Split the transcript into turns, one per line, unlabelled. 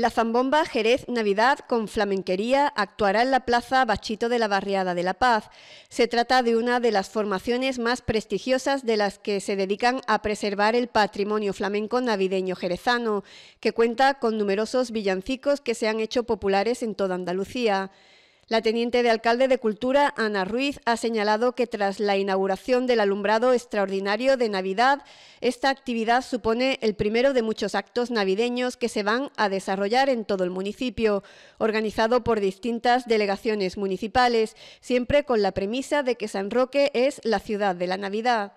La Zambomba Jerez Navidad con flamenquería actuará en la Plaza Bachito de la Barriada de la Paz. Se trata de una de las formaciones más prestigiosas de las que se dedican a preservar el patrimonio flamenco navideño jerezano, que cuenta con numerosos villancicos que se han hecho populares en toda Andalucía. La teniente de alcalde de Cultura, Ana Ruiz, ha señalado que tras la inauguración del alumbrado extraordinario de Navidad, esta actividad supone el primero de muchos actos navideños que se van a desarrollar en todo el municipio, organizado por distintas delegaciones municipales, siempre con la premisa de que San Roque es la ciudad de la Navidad.